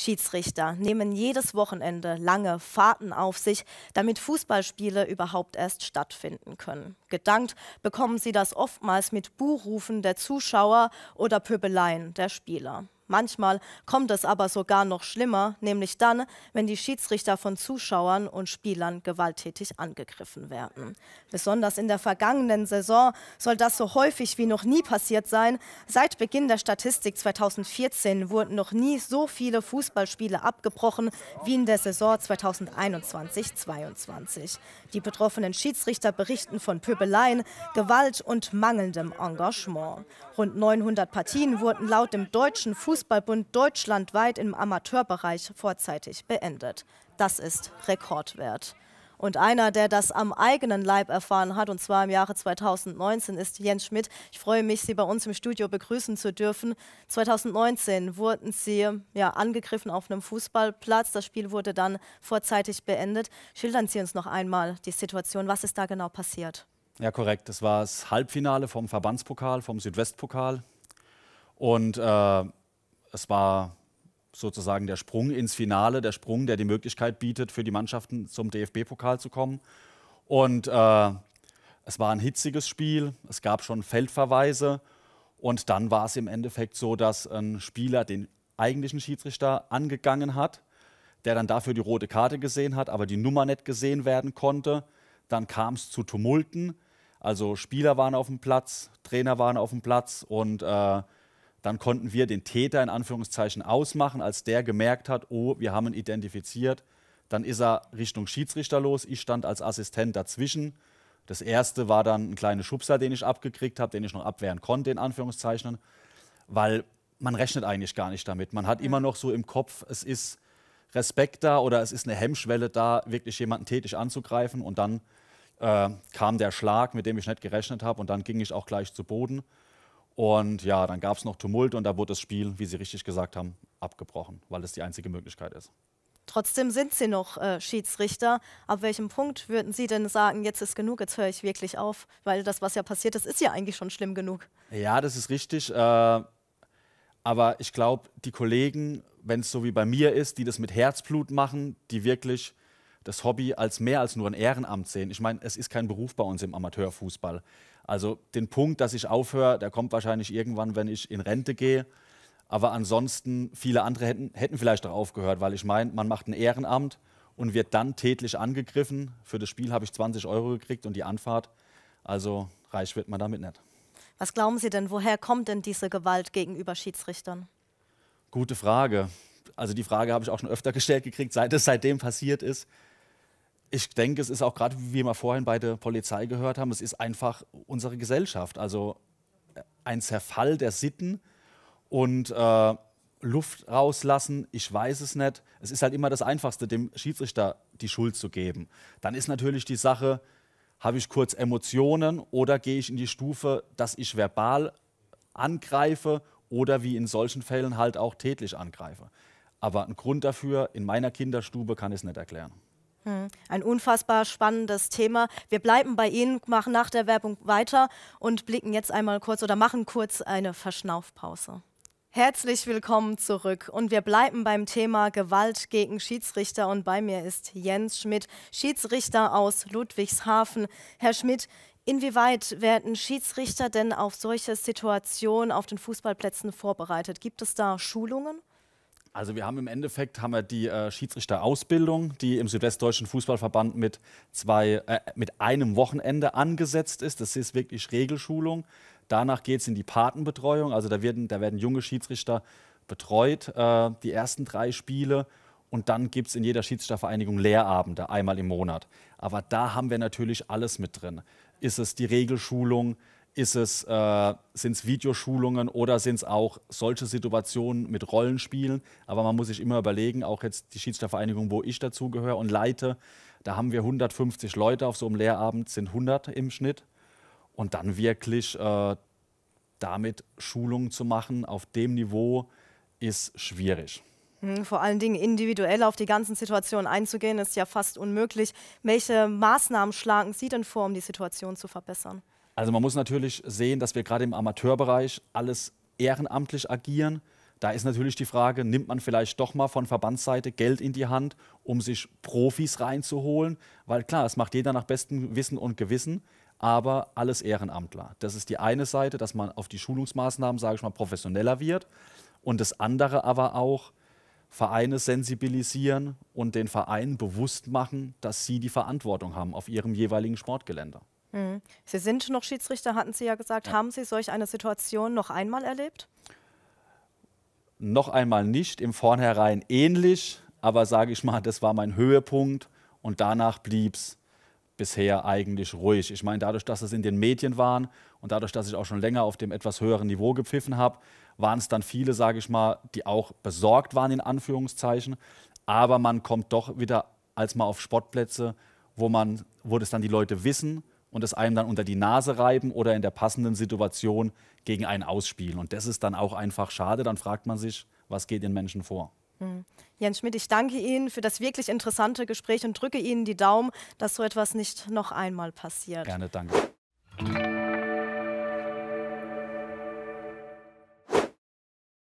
Schiedsrichter nehmen jedes Wochenende lange Fahrten auf sich, damit Fußballspiele überhaupt erst stattfinden können. Gedankt bekommen sie das oftmals mit Buhrufen der Zuschauer oder Pöbeleien der Spieler. Manchmal kommt es aber sogar noch schlimmer, nämlich dann, wenn die Schiedsrichter von Zuschauern und Spielern gewalttätig angegriffen werden. Besonders in der vergangenen Saison soll das so häufig wie noch nie passiert sein. Seit Beginn der Statistik 2014 wurden noch nie so viele Fußballspiele abgebrochen wie in der Saison 2021-22. Die betroffenen Schiedsrichter berichten von Pöbeleien, Gewalt und mangelndem Engagement. Rund 900 Partien wurden laut dem deutschen Fußball Fußballbund deutschlandweit im Amateurbereich vorzeitig beendet. Das ist Rekordwert. Und einer, der das am eigenen Leib erfahren hat, und zwar im Jahre 2019, ist Jens Schmidt. Ich freue mich, Sie bei uns im Studio begrüßen zu dürfen. 2019 wurden Sie ja, angegriffen auf einem Fußballplatz. Das Spiel wurde dann vorzeitig beendet. Schildern Sie uns noch einmal die Situation. Was ist da genau passiert? Ja, korrekt. Das war das Halbfinale vom Verbandspokal, vom Südwestpokal. Und äh, es war sozusagen der Sprung ins Finale, der Sprung, der die Möglichkeit bietet, für die Mannschaften zum DFB-Pokal zu kommen. Und äh, es war ein hitziges Spiel, es gab schon Feldverweise und dann war es im Endeffekt so, dass ein Spieler den eigentlichen Schiedsrichter angegangen hat, der dann dafür die rote Karte gesehen hat, aber die Nummer nicht gesehen werden konnte. Dann kam es zu Tumulten. Also Spieler waren auf dem Platz, Trainer waren auf dem Platz und äh, dann konnten wir den Täter in Anführungszeichen ausmachen, als der gemerkt hat, oh, wir haben ihn identifiziert. Dann ist er Richtung Schiedsrichter los. Ich stand als Assistent dazwischen. Das erste war dann ein kleiner Schubser, den ich abgekriegt habe, den ich noch abwehren konnte, in Anführungszeichen. Weil man rechnet eigentlich gar nicht damit. Man hat ja. immer noch so im Kopf, es ist Respekt da oder es ist eine Hemmschwelle da, wirklich jemanden tätig anzugreifen. Und dann äh, kam der Schlag, mit dem ich nicht gerechnet habe. Und dann ging ich auch gleich zu Boden. Und ja, dann gab es noch Tumult und da wurde das Spiel, wie Sie richtig gesagt haben, abgebrochen, weil das die einzige Möglichkeit ist. Trotzdem sind Sie noch äh, Schiedsrichter. Ab welchem Punkt würden Sie denn sagen, jetzt ist genug, jetzt höre ich wirklich auf? Weil das, was ja passiert ist, ist ja eigentlich schon schlimm genug. Ja, das ist richtig. Äh, aber ich glaube, die Kollegen, wenn es so wie bei mir ist, die das mit Herzblut machen, die wirklich das Hobby als mehr als nur ein Ehrenamt sehen. Ich meine, es ist kein Beruf bei uns im Amateurfußball. Also den Punkt, dass ich aufhöre, der kommt wahrscheinlich irgendwann, wenn ich in Rente gehe. Aber ansonsten, viele andere hätten, hätten vielleicht auch aufgehört, weil ich meine, man macht ein Ehrenamt und wird dann tätlich angegriffen. Für das Spiel habe ich 20 Euro gekriegt und die Anfahrt. Also reich wird man damit nicht. Was glauben Sie denn, woher kommt denn diese Gewalt gegenüber Schiedsrichtern? Gute Frage. Also die Frage habe ich auch schon öfter gestellt gekriegt, seit es seitdem passiert ist ich denke, es ist auch gerade, wie wir mal vorhin bei der Polizei gehört haben, es ist einfach unsere Gesellschaft. Also äh, ein Zerfall der Sitten und äh, Luft rauslassen, ich weiß es nicht. Es ist halt immer das Einfachste, dem Schiedsrichter die Schuld zu geben. Dann ist natürlich die Sache, habe ich kurz Emotionen oder gehe ich in die Stufe, dass ich verbal angreife oder wie in solchen Fällen halt auch tätlich angreife. Aber ein Grund dafür in meiner Kinderstube kann ich es nicht erklären. Hm. Ein unfassbar spannendes Thema. Wir bleiben bei Ihnen, machen nach der Werbung weiter und blicken jetzt einmal kurz oder machen kurz eine Verschnaufpause. Herzlich willkommen zurück und wir bleiben beim Thema Gewalt gegen Schiedsrichter und bei mir ist Jens Schmidt, Schiedsrichter aus Ludwigshafen. Herr Schmidt, inwieweit werden Schiedsrichter denn auf solche Situationen auf den Fußballplätzen vorbereitet? Gibt es da Schulungen? Also wir haben im Endeffekt haben wir die äh, Schiedsrichterausbildung, die im Südwestdeutschen Fußballverband mit, zwei, äh, mit einem Wochenende angesetzt ist. Das ist wirklich Regelschulung. Danach geht es in die Patenbetreuung. Also da werden, da werden junge Schiedsrichter betreut, äh, die ersten drei Spiele. Und dann gibt es in jeder Schiedsrichtervereinigung Lehrabende, einmal im Monat. Aber da haben wir natürlich alles mit drin. Ist es die Regelschulung, ist es, äh, sind es Videoschulungen oder sind es auch solche Situationen mit Rollenspielen? Aber man muss sich immer überlegen, auch jetzt die Schiedsrichtervereinigung, wo ich dazugehöre und leite, da haben wir 150 Leute auf so einem Lehrabend, sind 100 im Schnitt. Und dann wirklich äh, damit Schulungen zu machen auf dem Niveau ist schwierig. Hm, vor allen Dingen individuell auf die ganzen Situationen einzugehen, ist ja fast unmöglich. Welche Maßnahmen schlagen Sie denn vor, um die Situation zu verbessern? Also man muss natürlich sehen, dass wir gerade im Amateurbereich alles ehrenamtlich agieren. Da ist natürlich die Frage, nimmt man vielleicht doch mal von Verbandsseite Geld in die Hand, um sich Profis reinzuholen? Weil klar, es macht jeder nach bestem Wissen und Gewissen, aber alles Ehrenamtler. Das ist die eine Seite, dass man auf die Schulungsmaßnahmen, sage ich mal, professioneller wird. Und das andere aber auch, Vereine sensibilisieren und den Vereinen bewusst machen, dass sie die Verantwortung haben auf ihrem jeweiligen Sportgelände. Mhm. Sie sind noch Schiedsrichter, hatten Sie ja gesagt. Ja. Haben Sie solch eine Situation noch einmal erlebt? Noch einmal nicht, im Vornherein ähnlich, aber sage ich mal, das war mein Höhepunkt und danach blieb es bisher eigentlich ruhig. Ich meine, dadurch, dass es in den Medien waren und dadurch, dass ich auch schon länger auf dem etwas höheren Niveau gepfiffen habe, waren es dann viele, sage ich mal, die auch besorgt waren, in Anführungszeichen. Aber man kommt doch wieder als mal auf Sportplätze, wo, man, wo das dann die Leute wissen und es einem dann unter die Nase reiben oder in der passenden Situation gegen einen ausspielen. Und das ist dann auch einfach schade. Dann fragt man sich, was geht den Menschen vor? Hm. Jens Schmidt, ich danke Ihnen für das wirklich interessante Gespräch und drücke Ihnen die Daumen, dass so etwas nicht noch einmal passiert. Gerne, danke.